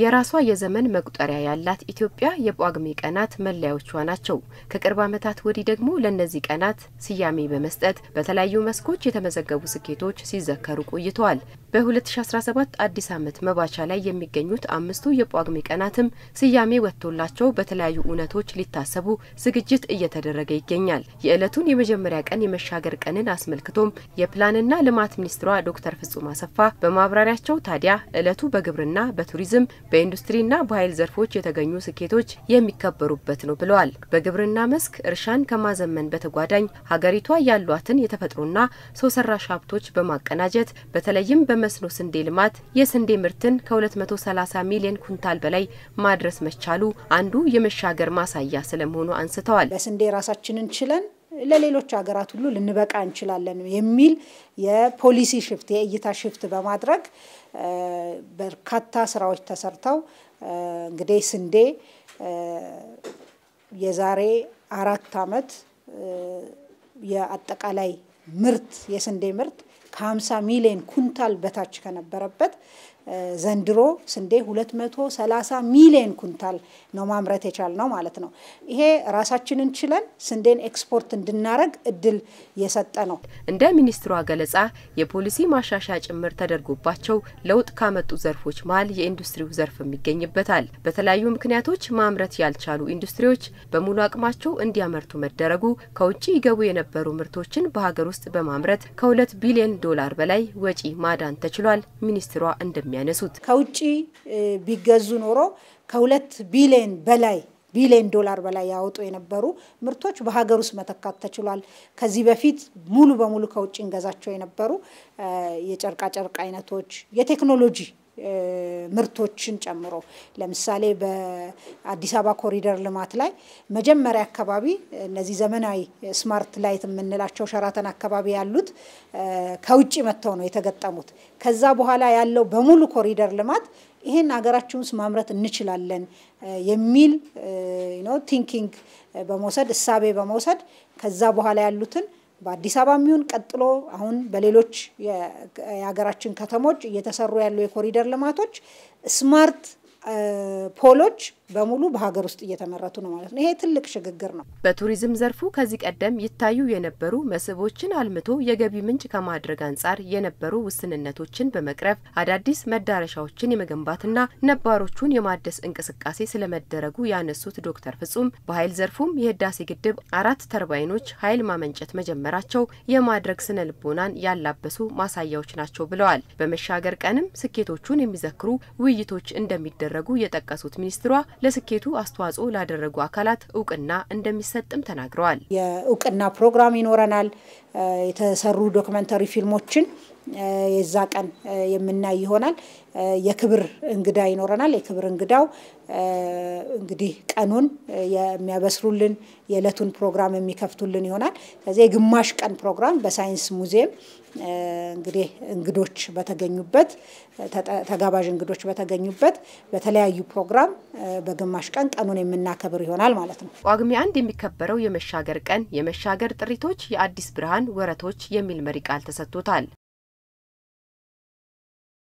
የራሷ የዘመን መቁጠሪያ ያላት ኢትዮጵያ የጳጉሜ ቀናት መለያዎቿ ናቸው። ከቅርብ ዓመታት ወዲህ ደግሞ ለእነዚህ ቀናት ስያሜ በመስጠት በተለያዩ መስኮች የተመዘገቡ ስኬቶች ሲዘከሩ ቆይተዋል። በ2017 አዲስ ዓመት መባቻ ላይ የሚገኙት አምስቱ የጳጉሜ ቀናትም ስያሜ ወጥቶላቸው በተለያዩ እውነቶች ሊታሰቡ ዝግጅት እየተደረገ ይገኛል። የዕለቱን የመጀመሪያ ቀን የመሻገር ቀንን አስመልክቶም የፕላንና ልማት ሚኒስትሯ ዶክተር ፍጹም አሰፋ በማብራሪያቸው ታዲያ ዕለቱ በግብርና በቱሪዝም በኢንዱስትሪና በኃይል ዘርፎች የተገኙ ስኬቶች የሚከበሩበት ነው ብለዋል። በግብርና መስክ እርሻን ከማዘመን በተጓዳኝ ሀገሪቷ ያሏትን የተፈጥሮና ሰው ሰራሽ ሀብቶች በማቀናጀት በተለይም በመስኖ ስንዴ ልማት የስንዴ ምርትን ከ230 ሚሊዮን ኩንታል በላይ ማድረስ መቻሉ አንዱ የመሻገር ማሳያ ስለመሆኑ አንስተዋል። በስንዴ ራሳችንን ችለን ለሌሎች ሀገራት ሁሉ ልንበቃ እንችላለን የሚል የፖሊሲ ሽፍት የእይታ ሽፍት በማድረግ በርካታ ስራዎች ተሰርተው እንግዲህ ስንዴ የዛሬ አራት ዓመት የአጠቃላይ ምርት የስንዴ ምርት ከ50 ሚሊዮን ኩንታል በታች ከነበረበት ዘንድሮ ስንዴ 230 ሚሊዮን ኩንታል ነው ማምረት የቻልነው ማለት ነው። ይሄ ራሳችንን ችለን ስንዴን ኤክስፖርት እንድናረግ እድል የሰጠ ነው። እንደ ሚኒስትሯ ገለጻ የፖሊሲ ማሻሻያ ጭምር ተደርጎባቸው ለውጥ ካመጡ ዘርፎች መሀል የኢንዱስትሪው ዘርፍም ይገኝበታል። በተለያዩ ምክንያቶች ማምረት ያልቻሉ ኢንዱስትሪዎች በሙሉ አቅማቸው እንዲያመርቱ መደረጉ ከውጭ ይገቡ የነበሩ ምርቶችን በሀገር ውስጥ በማምረት ከሁለት ቢሊዮን ዶላር በላይ ወጪ ማዳን ተችሏል። ሚኒስትሯ እንደሚያነሱት ከውጭ ቢገዙ ኖሮ ከሁለት ቢሊዮን በላይ ቢሊዮን ዶላር በላይ ያወጡ የነበሩ ምርቶች በሀገር ውስጥ መተካት ተችሏል። ከዚህ በፊት ሙሉ በሙሉ ከውጭ እንገዛቸው የነበሩ የጨርቃጨርቅ አይነቶች የቴክኖሎጂ ምርቶችን ጨምሮ ለምሳሌ በአዲስ አበባ ኮሪደር ልማት ላይ መጀመሪያ አካባቢ እነዚህ ዘመናዊ ስማርት ላይት የምንላቸው ሸራተን አካባቢ ያሉት ከውጭ መጥተው ነው የተገጠሙት። ከዛ በኋላ ያለው በሙሉ ኮሪደር ልማት ይህን ሀገራችን ውስጥ ማምረት እንችላለን የሚል ቲንኪንግ በመውሰድ እሳቤ በመውሰድ ከዛ በኋላ ያሉትን በአዲስ አበባ የሚሆን ቀጥሎ አሁን በሌሎች የሀገራችን ከተሞች እየተሰሩ ያሉ የኮሪደር ልማቶች ስማርት ፖሎች በሙሉ በሀገር ውስጥ እየተመረቱ ነው ማለት ነው። ይሄ ትልቅ ሽግግር ነው። በቱሪዝም ዘርፉ ከዚህ ቀደም ይታዩ የነበሩ መስህቦችን አልምቶ የገቢ ምንጭ ከማድረግ አንጻር የነበሩ ውስንነቶችን በመቅረፍ አዳዲስ መዳረሻዎችን የመገንባትና ነባሮቹን የማደስ እንቅስቃሴ ስለመደረጉ ያነሱት ዶክተር ፍጹም በኃይል ዘርፉም የህዳሴ ግድብ አራት ተርባይኖች ኃይል ማመንጨት መጀመራቸው የማድረግ ስነ ልቦናን ያላበሱ ማሳያዎች ናቸው ብለዋል። በመሻገር ቀንም ስኬቶቹን የሚዘክሩ ውይይቶች እንደሚደረጉ የጠቀሱት ሚኒስትሯ ለስኬቱ አስተዋጽኦ ላደረጉ አካላት እውቅና እንደሚሰጥም ተናግረዋል። የእውቅና ፕሮግራም ይኖረናል። የተሰሩ ዶክመንተሪ ፊልሞችን የዛ ቀን የምናይ ይሆናል። የክብር እንግዳ ይኖረናል። የክብር እንግዳው እንግዲህ ቀኑን የሚያበስሩልን የዕለቱን ፕሮግራም የሚከፍቱልን ይሆናል። ከዚህ የግማሽ ቀን ፕሮግራም በሳይንስ ሙዚየም እንግዲህ እንግዶች በተገኙበት ተጋባዥ እንግዶች በተገኙበት በተለያዩ ፕሮግራም በግማሽ ቀን ቀኑን የምናከብር ይሆናል ማለት ነው። ጳጉሜ አንድ የሚከበረው የመሻገር ቀን የመሻገር ጥሪቶች፣ የአዲስ ብርሃን ወረቶች የሚል መሪ ቃል ተሰጥቶታል።